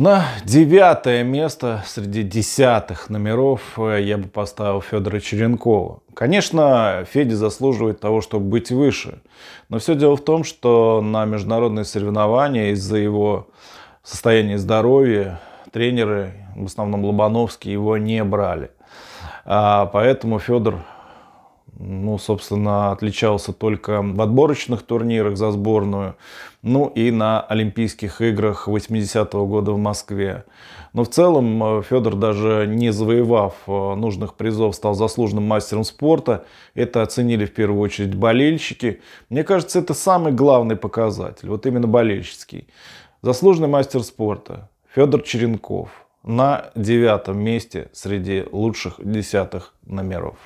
На девятое место среди десятых номеров э, я бы поставил Федора Черенкова. Конечно, Федя заслуживает того, чтобы быть выше. Но все дело в том, что на международные соревнования из-за его состояния здоровья тренеры, в основном Лобановский, его не брали. А, поэтому Федор ну, собственно, отличался только в отборочных турнирах за сборную, ну и на Олимпийских играх 80-го года в Москве. Но в целом э, Федор, даже не завоевав э, нужных призов, стал заслуженным мастером спорта. Это оценили в первую очередь болельщики. Мне кажется, это самый главный показатель, вот именно болельщицкий. Заслуженный мастер спорта Федор Черенков на девятом месте среди лучших десятых номеров.